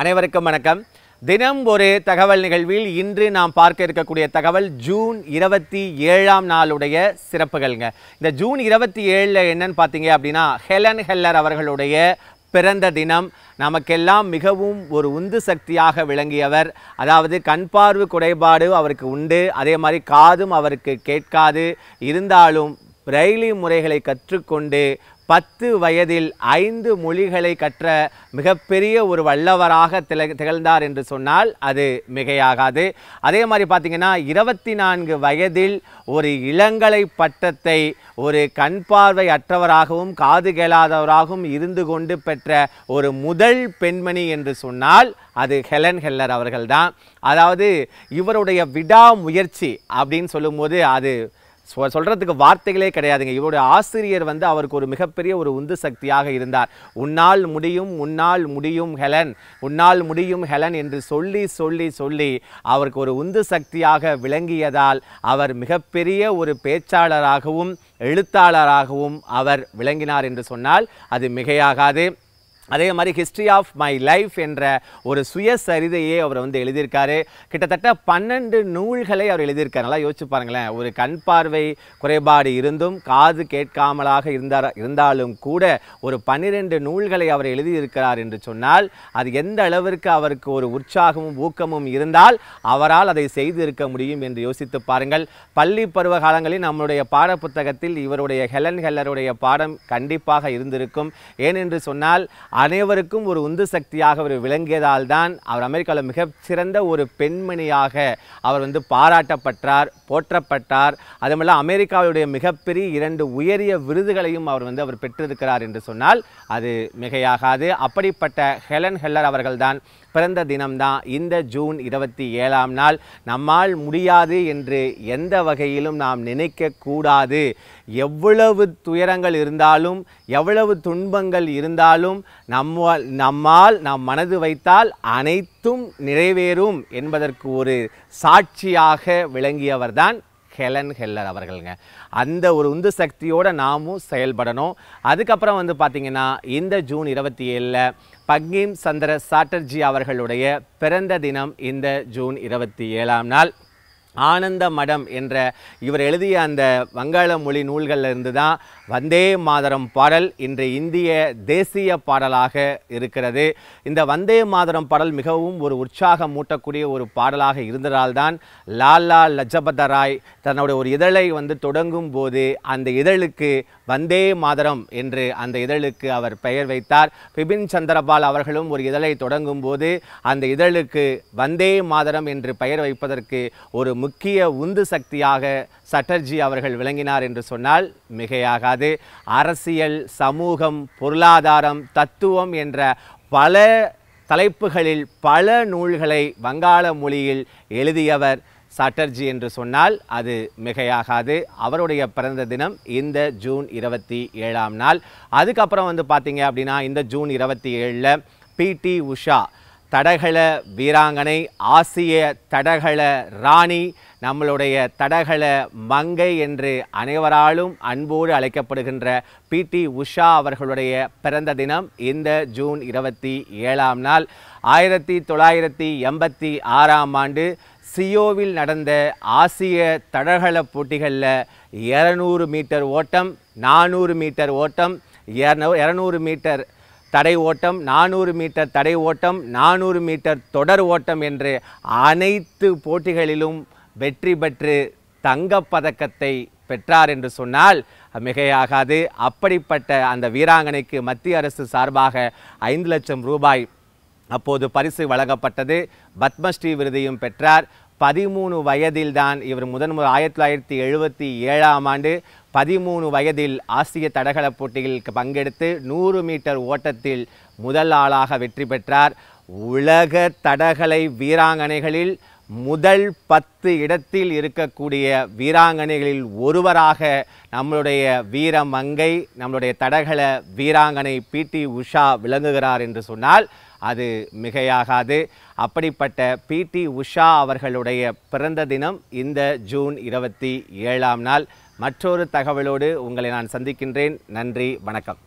அனைவருக்கும் வணக்கம் தினம் ஒரு தகவல் நிகழ்வில் இன்று நாம் பார்க்க இருக்கக்கூடிய தகவல் ஜூன் இருபத்தி ஏழாம் நாளுடைய சிறப்புகள்ங்க இந்த ஜூன் இருபத்தி ஏழில் என்னன்னு பார்த்தீங்க அப்படின்னா ஹெலன் ஹெல்லர் அவர்களுடைய பிறந்த தினம் நமக்கெல்லாம் மிகவும் ஒரு உந்து சக்தியாக விளங்கியவர் அதாவது கண் பார்வை குறைபாடு அவருக்கு உண்டு அதே மாதிரி காதும் அவருக்கு கேட்காது இருந்தாலும் ரயிலி முறைகளை கற்றுக்கொண்டு பத்து வயதில் ஐந்து மொழிகளை கற்ற மிகப்பெரிய ஒரு வல்லவராக தில திகழ்ந்தார் என்று சொன்னால் அது மிகையாகாது அதே மாதிரி பார்த்திங்கன்னா இருபத்தி நான்கு வயதில் ஒரு இளங்கலை பட்டத்தை ஒரு கண் பார்வை அற்றவராகவும் காது கேளாதவராகவும் இருந்து கொண்டு பெற்ற ஒரு முதல் பெண்மணி என்று சொன்னால் அது ஹெலன் ஹெல்லர் அவர்கள்தான் அதாவது இவருடைய விடாமுயற்சி அப்படின்னு சொல்லும்போது அது சொல்கிறதுக்கு வார்த்தைகளே கிடையாதுங்க இவருடைய ஆசிரியர் வந்து அவருக்கு ஒரு மிகப்பெரிய ஒரு உந்து சக்தியாக இருந்தார் உன்னால் முடியும் உன்னால் முடியும் ஹெலன் உன்னால் முடியும் ஹெலன் என்று சொல்லி சொல்லி சொல்லி அவருக்கு ஒரு உந்து சக்தியாக விளங்கியதால் அவர் மிகப்பெரிய ஒரு பேச்சாளராகவும் எழுத்தாளராகவும் அவர் விளங்கினார் என்று சொன்னால் அது மிகையாகாது அதே மாதிரி ஹிஸ்ட்ரி ஆஃப் மை லைஃப் என்ற ஒரு சுயசரிதையே அவர் வந்து எழுதியிருக்காரு கிட்டத்தட்ட பன்னெண்டு நூல்களை அவர் எழுதியிருக்காரு நல்லா யோசிச்சு பாருங்களேன் ஒரு கண் பார்வை குறைபாடு இருந்தும் காது கேட்காமலாக இருந்தார் இருந்தாலும் கூட ஒரு பன்னிரெண்டு நூல்களை அவர் எழுதியிருக்கிறார் என்று சொன்னால் அது எந்த அளவிற்கு அவருக்கு ஒரு உற்சாகமும் ஊக்கமும் இருந்தால் அவரால் அதை செய்திருக்க முடியும் என்று யோசித்து பாருங்கள் பள்ளி பருவ காலங்களில் நம்மளுடைய பாட புத்தகத்தில் இவருடைய ஹெலன் ஹெல்லருடைய பாடம் கண்டிப்பாக இருந்திருக்கும் ஏனென்று சொன்னால் அனைவருக்கும் ஒரு உந்து சக்தியாக அவர் விளங்கியதால் தான் அவர் அமெரிக்காவில் மிகச்சிறந்த ஒரு பெண்மணியாக அவர் வந்து பாராட்டப்பட்டார் போற்றப்பட்டார் அதுமல்ல அமெரிக்காவுடைய மிகப்பெரிய இரண்டு உயரிய விருதுகளையும் அவர் வந்து அவர் பெற்றிருக்கிறார் என்று சொன்னால் அது மிகையாகாது அப்படிப்பட்ட ஹெலன் ஹெல்லர் அவர்கள்தான் பிறந்த தினம்தான் இந்த ஜூன் இருபத்தி ஏழாம் நாள் நம்மால் முடியாது என்று எந்த வகையிலும் நாம் நினைக்கக்கூடாது எவ்வளவு துயரங்கள் இருந்தாலும் எவ்வளவு துன்பங்கள் இருந்தாலும் நம்ம நம்மால் நாம் மனது வைத்தால் அனைத்தும் நிறைவேறும் என்பதற்கு ஒரு சாட்சியாக விளங்கியவர்தான் ஹெலன் ஹெல்லர் அவர்களுங்க அந்த ஒரு உந்து சக்தியோடு நாமும் செயல்படணும் அதுக்கப்புறம் வந்து பார்த்திங்கன்னா இந்த ஜூன் இருபத்தி ஏழில் பங்கிம் சந்திர சாட்டர்ஜி அவர்களுடைய பிறந்த தினம் இந்த ஜூன் இருபத்தி ஏழாம் நாள் ஆனந்த மடம் என்ற இவர் எழுதிய அந்த வங்காள மொழி நூல்களில் இருந்து தான் வந்தே மாதரம் பாடல் இன்று இந்திய தேசிய பாடலாக இருக்கிறது இந்த வந்தே மாதரம் பாடல் மிகவும் ஒரு உற்சாகம் மூட்டக்கூடிய ஒரு பாடலாக இருந்ததால்தான் லாலா லஜபத ராய் தன்னுடைய ஒரு இதழை வந்து தொடங்கும் போது அந்த இதழுக்கு வந்தே மாதரம் என்று அந்த இதழுக்கு அவர் பெயர் வைத்தார் பிபின் சந்திரபால் அவர்களும் ஒரு இதழை தொடங்கும் போது அந்த இதழுக்கு வந்தே மாதரம் என்று பெயர் வைப்பதற்கு ஒரு முக்கிய உந்து சக்தியாக சட்டர்ஜி அவர்கள் விளங்கினார் என்று சொன்னால் மிகையாகாது அரசியல் சமூகம் பொருளாதாரம் தத்துவம் என்ற பல தலைப்புகளில் பல நூல்களை வங்காள மொழியில் எழுதியவர் சாட்டர்ஜி என்று சொன்னால் அது மிகையாகாது அவருடைய பிறந்த தினம் இந்த ஜூன் இருபத்தி ஏழாம் நாள் அதுக்கப்புறம் வந்து பார்த்தீங்க அப்படின்னா இந்த ஜூன் இருபத்தி ஏழில் பிடி உஷா தடகள வீராங்கனை ஆசிய தடகள ராணி நம்மளுடைய தடகள மங்கை என்று அனைவராலும் அன்போடு அழைக்கப்படுகின்ற பிடி உஷா அவர்களுடைய பிறந்த தினம் இந்த ஜூன் இருபத்தி ஏழாம் நாள் ஆயிரத்தி தொள்ளாயிரத்தி எண்பத்தி ஆறாம் ஆண்டு சியோவில் நடந்த ஆசிய தடகள போட்டிகளில் இரநூறு மீட்டர் ஓட்டம் நானூறு மீட்டர் ஓட்டம் இரநூறு மீட்டர் தடை ஓட்டம் நானூறு மீட்டர் தடை ஓட்டம் நானூறு மீட்டர் தொடர் ஓட்டம் என்று அனைத்து போட்டிகளிலும் வெற்றி பெற்று தங்கப்பதக்கத்தை பெற்றார் என்று சொன்னால் மிகையாகாது அப்படிப்பட்ட அந்த வீராங்கனைக்கு மத்திய அரசு சார்பாக ஐந்து லட்சம் ரூபாய் அப்போது பரிசு வழங்கப்பட்டது பத்மஸ்ரீ விருதையும் பெற்றார் பதிமூணு வயதில்தான் இவர் முதன்முறை ஆயிரத்தி தொள்ளாயிரத்தி எழுபத்தி ஏழாம் ஆண்டு பதிமூணு வயதில் ஆசிய தடகள போட்டியில் பங்கெடுத்து நூறு மீட்டர் ஓட்டத்தில் முதல் ஆளாக வெற்றி பெற்றார் உலக தடகளை வீராங்கனைகளில் முதல் பத்து இடத்தில் இருக்கக்கூடிய வீராங்கனைகளில் ஒருவராக நம்மளுடைய வீர மங்கை நம்மளுடைய தடகள வீராங்கனை பிடி உஷா விளங்குகிறார் என்று சொன்னால் அது மிகையாகாது அப்படிப்பட்ட பிடி உஷா அவர்களுடைய பிறந்த தினம் இந்த ஜூன் இருபத்தி ஏழாம் நாள் மற்றொரு தகவலோடு உங்களை நான் சந்திக்கின்றேன் நன்றி வணக்கம்